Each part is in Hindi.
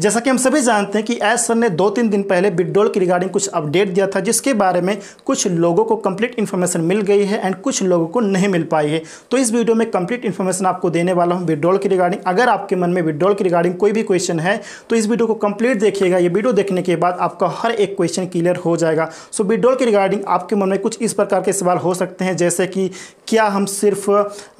जैसा कि हम सभी जानते हैं कि एस सर ने दो तीन दिन पहले बिडोल की रिगार्डिंग कुछ अपडेट दिया था जिसके बारे में कुछ लोगों को कंप्लीट इन्फॉर्मेशन मिल गई है एंड कुछ लोगों को नहीं मिल पाई है तो इस वीडियो में कंप्लीट इन्फॉर्मेशन आपको देने वाला हूँ विड्रॉल की रिगार्डिंग अगर आपके मन में विड्रॉल की रिगार्डिंग कोई भी क्वेश्चन है तो इस वीडियो को कंप्लीट देखिएगा ये वीडियो देखने के बाद आपका हर एक क्वेश्चन क्लियर हो जाएगा सो विड्रॉल के रिगार्डिंग आपके मन में कुछ इस प्रकार के सवाल हो सकते हैं जैसे कि क्या हम सिर्फ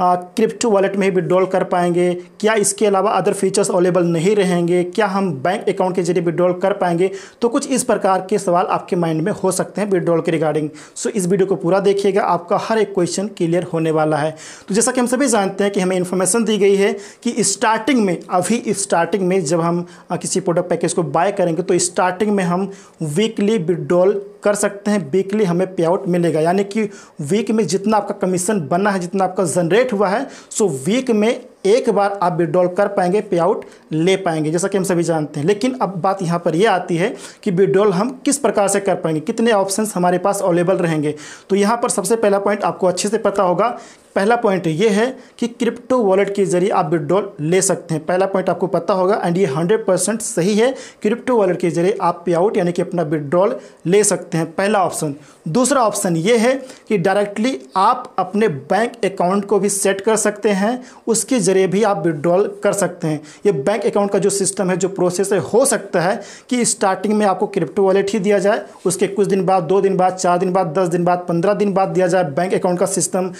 क्रिप्टो वॉलेट में ही विड्रॉल कर पाएंगे क्या इसके अलावा अदर फीचर्स अवेलेबल नहीं रहेंगे क्या हम बैंक अकाउंट के जरिए विड्रॉल कर पाएंगे तो कुछ इस प्रकार के सवाल आपके माइंड में हो सकते हैं विड्रॉल के रिगार्डिंग सो इस वीडियो को पूरा देखिएगा आपका हर एक क्वेश्चन क्लियर होने वाला है तो जैसा कि हम सभी जानते हैं कि हमें इन्फॉर्मेशन दी गई है कि स्टार्टिंग में अभी स्टार्टिंग में जब हम किसी प्रोडक्ट पैकेज को बाय करेंगे तो स्टार्टिंग में हम वीकली विड्रॉल कर सकते हैं वीकली हमें पे आउट मिलेगा यानी कि वीक में जितना आपका कमीशन बना है जितना आपका जनरेट हुआ है सो वीक में एक बार आप विड्रॉल कर पाएंगे पे आउट ले पाएंगे जैसा कि हम सभी जानते हैं लेकिन अब बात यहाँ पर यह आती है कि विड्रॉल हम किस प्रकार से कर पाएंगे कितने ऑप्शन हमारे पास अवेलेबल रहेंगे तो यहाँ पर सबसे पहला पॉइंट आपको अच्छे से पता होगा पहला पॉइंट ये है कि क्रिप्टो वॉलेट के जरिए आप विड्रॉल ले सकते हैं पहला पॉइंट आपको पता होगा एंड ये 100 परसेंट सही है क्रिप्टो वॉलेट के जरिए आप पे आउट यानी कि अपना विड्रॉल ले सकते हैं पहला ऑप्शन दूसरा ऑप्शन ये है कि डायरेक्टली आप अपने बैंक अकाउंट को भी सेट कर सकते हैं उसके ज़रिए भी आप विड्रॉल कर सकते हैं ये बैंक अकाउंट का जो सिस्टम है जो प्रोसेस है हो सकता है कि स्टार्टिंग में आपको क्रिप्टो वॉलेट ही दिया जाए उसके कुछ दिन बाद दो दिन बाद चार दिन बाद दस दिन बाद पंद्रह दिन बाद दिया जाए बैंक अकाउंट का सिस्टम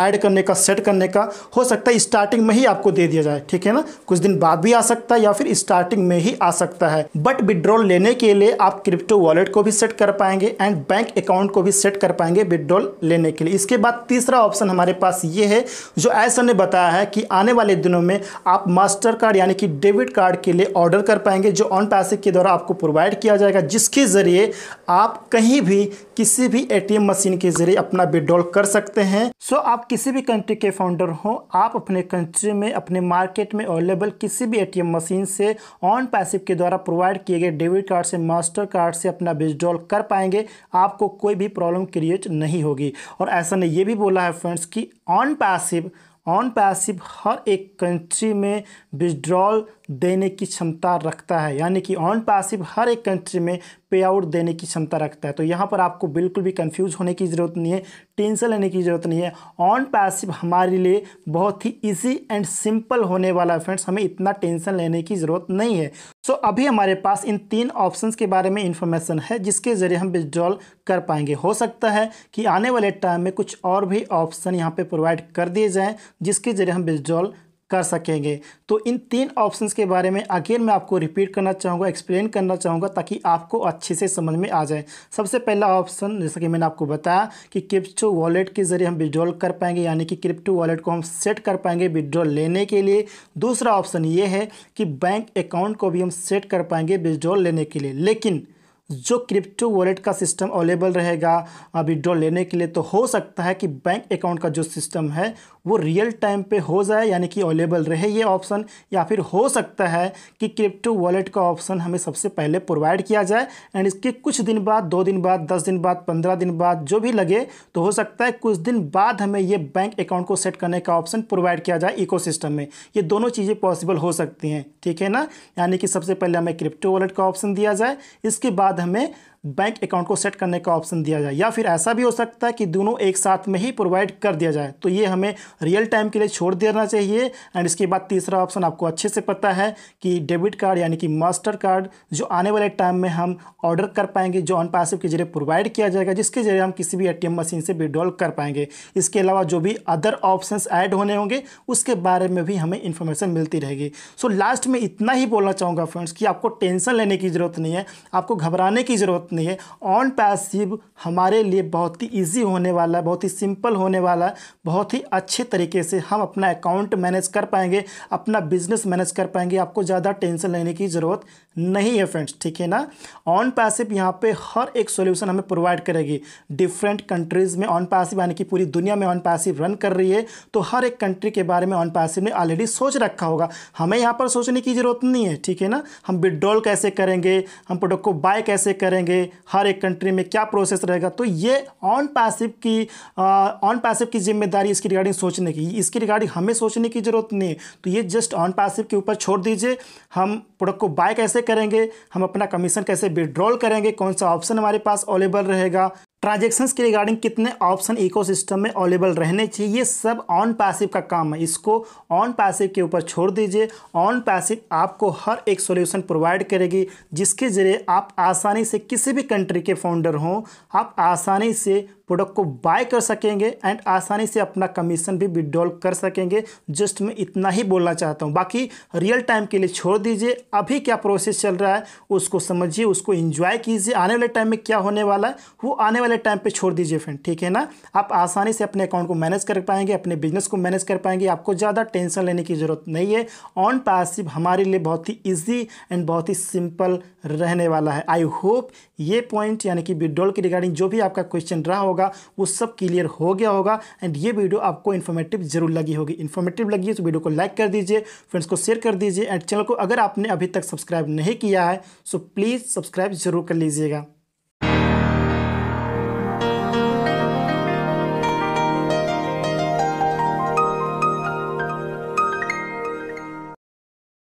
ऐड ऐड करने का सेट करने का हो सकता है स्टार्टिंग में ही आपको दे दिया जाए ठीक है ना कुछ दिन बाद भी आ सकता है या फिर स्टार्टिंग में ही आ सकता है बट विड्रॉल लेने के लिए आप क्रिप्टो वॉलेट को भी सेट कर पाएंगे एंड बैंक अकाउंट को भी सेट कर पाएंगे विड्रॉल लेने के लिए इसके बाद तीसरा ऑप्शन हमारे पास ये है जो ऐसा ने बताया है कि आने वाले दिनों में आप मास्टर कार्ड यानी कि डेबिट कार्ड के लिए ऑर्डर कर पाएंगे जो ऑन पैसे के द्वारा आपको प्रोवाइड किया जाएगा जिसके ज़रिए आप कहीं भी किसी भी एटीएम मशीन के ज़रिए अपना विड्रॉल कर सकते हैं सो आप किसी किसी भी कंट्री के फाउंडर हो आप अपने कंट्री में अपने मार्केट में अवेलेबल किसी भी एटीएम मशीन से ऑन पैसिव के द्वारा प्रोवाइड किए गए डेबिट कार्ड से मास्टर कार्ड से अपना विजड्रॉल कर पाएंगे आपको कोई भी प्रॉब्लम क्रिएट नहीं होगी और ऐसा ने ये भी बोला है फ्रेंड्स कि ऑन पैसिव ऑन पैसिव हर एक कंट्री में विड्रॉल देने की क्षमता रखता है यानी कि ऑन पैसिव हर एक कंट्री में पे आउट देने की क्षमता रखता है तो यहाँ पर आपको बिल्कुल भी कंफ्यूज होने की ज़रूरत नहीं है टेंशन लेने की ज़रूरत नहीं है ऑन पैसिव हमारे लिए बहुत ही इजी एंड सिंपल होने वाला है फ्रेंड्स हमें इतना टेंशन लेने की ज़रूरत नहीं है सो so, अभी हमारे पास इन तीन ऑप्शंस के बारे में इन्फॉर्मेशन है जिसके ज़रिए हम विड्रॉल कर पाएंगे हो सकता है कि आने वाले टाइम में कुछ और भी ऑप्शन यहाँ पे प्रोवाइड कर दिए जाएँ जिसके ज़रिए हम विड्रॉल कर सकेंगे तो इन तीन ऑप्शंस के बारे में अगेन मैं आपको रिपीट करना चाहूँगा एक्सप्लेन करना चाहूँगा ताकि आपको अच्छे से समझ में आ जाए सबसे पहला ऑप्शन जैसा कि मैंने आपको बताया कि क्रिप्टो वॉलेट के ज़रिए हम विड्रॉल कर पाएंगे यानी कि क्रिप्टो वॉलेट को हम सेट कर पाएंगे विड्रॉल लेने के लिए दूसरा ऑप्शन ये है कि बैंक अकाउंट को भी हम सेट कर पाएंगे विड्रॉल लेने के लिए लेकिन जो क्रिप्टो वॉलेट का सिस्टम अवेलेबल रहेगा विड्रॉ लेने के लिए तो हो सकता है कि बैंक अकाउंट का जो सिस्टम है वो रियल टाइम पे हो जाए यानी कि अवेलेबल रहे ये ऑप्शन या फिर हो सकता है कि क्रिप्टो वॉलेट का ऑप्शन हमें सबसे पहले प्रोवाइड किया जाए एंड इसके कुछ दिन बाद दो दिन बाद दस दिन बाद पंद्रह दिन बाद जो भी लगे तो हो सकता है कुछ दिन बाद हमें ये बैंक अकाउंट को सेट करने का ऑप्शन प्रोवाइड किया जाए इको में ये दोनों चीज़ें पॉसिबल हो सकती हैं ठीक है ना यानी कि सबसे पहले हमें क्रिप्टो वॉलेट का ऑप्शन दिया जाए इसके बाद बाद हमें बैंक अकाउंट को सेट करने का ऑप्शन दिया जाए या फिर ऐसा भी हो सकता है कि दोनों एक साथ में ही प्रोवाइड कर दिया जाए तो ये हमें रियल टाइम के लिए छोड़ देना चाहिए एंड इसके बाद तीसरा ऑप्शन आपको अच्छे से पता है कि डेबिट कार्ड यानी कि मास्टर कार्ड जो आने वाले टाइम में हम ऑर्डर कर पाएंगे जो ऑन पासिव के जरिए प्रोवाइड किया जाएगा जिसके जरिए हम किसी भी ए मशीन से विड्रॉल कर पाएंगे इसके अलावा जो भी अदर ऑप्शन ऐड होने होंगे उसके बारे में भी हमें इन्फॉर्मेशन मिलती रहेगी सो लास्ट में इतना ही बोलना चाहूँगा फ्रेंड्स कि आपको टेंशन लेने की ज़रूरत नहीं है आपको घबराने की ज़रूरत नहीं है ऑन पैसिव हमारे लिए बहुत ही ईजी होने वाला है बहुत ही सिंपल होने वाला है बहुत ही अच्छे तरीके से हम अपना अकाउंट मैनेज कर पाएंगे अपना बिजनेस मैनेज कर पाएंगे आपको ज़्यादा टेंशन लेने की ज़रूरत नहीं है फ्रेंड्स ठीक है ना ऑन पैसिव यहाँ पर हर एक सोल्यूशन हमें प्रोवाइड करेगी डिफरेंट कंट्रीज़ में ऑन पैसिव यानी कि पूरी दुनिया में ऑन पैसिव रन कर रही है तो हर एक कंट्री के बारे में ऑन पैसिव ने ऑलरेडी सोच रखा होगा हमें यहाँ पर सोचने की ज़रूरत नहीं है ठीक है ना हम विड्रॉल कैसे करेंगे हम प्रोडक्ट को बाय कैसे करेंगे हर एक कंट्री में क्या प्रोसेस रहेगा तो ये ऑन पैसिव की ऑन पैसिव की जिम्मेदारी इसकी रिगार्डिंग सोचने की इसकी रिगार्डिंग हमें सोचने की ज़रूरत नहीं है तो ये जस्ट ऑन पैसिव के ऊपर छोड़ दीजिए हम प्रोडक्ट को बाय कैसे करेंगे हम अपना कमीशन कैसे विड्रॉल करेंगे कौन सा ऑप्शन हमारे पास अवेलेबल रहेगा ट्रांजेक्शन्स के रिगार्डिंग कितने ऑप्शन इकोसिस्टम में अवेलेबल रहने चाहिए ये सब ऑन पैसिव का काम है इसको ऑन पैसिव के ऊपर छोड़ दीजिए ऑन पैसिव आपको हर एक सॉल्यूशन प्रोवाइड करेगी जिसके ज़रिए आप आसानी से किसी भी कंट्री के फाउंडर हों आप आसानी से प्रोडक्ट को बाय कर सकेंगे एंड आसानी से अपना कमीशन भी विड्रॉल कर सकेंगे जस्ट मैं इतना ही बोलना चाहता हूँ बाकी रियल टाइम के लिए छोड़ दीजिए अभी क्या प्रोसेस चल रहा है उसको समझिए उसको इंजॉय कीजिए आने वाले टाइम में क्या होने वाला है वो आने वाले टाइम पर छोड़ दीजिए फ्रेंड ठीक है ना आप आसानी से अपने अकाउंट को मैनेज कर पाएंगे अपने बिजनेस को मैनेज कर पाएंगे आपको ज़्यादा टेंशन लेने की ज़रूरत नहीं है ऑन पैसिव हमारे लिए बहुत ही ईजी एंड बहुत ही सिंपल रहने वाला है आई होप ये पॉइंट यानी कि विड्रॉल की रिगार्डिंग जो भी आपका क्वेश्चन रहा होगा वो सब क्लियर हो गया होगा एंड ये वीडियो आपको इन्फॉर्मेटिव जरूर लगी होगी इन्फॉर्मेटिव लगी है तो वीडियो को लाइक कर दीजिए फ्रेंड्स को शेयर कर दीजिए एंड चैनल को अगर आपने अभी तक सब्सक्राइब नहीं किया है सो प्लीज़ सब्सक्राइब जरूर कर लीजिएगा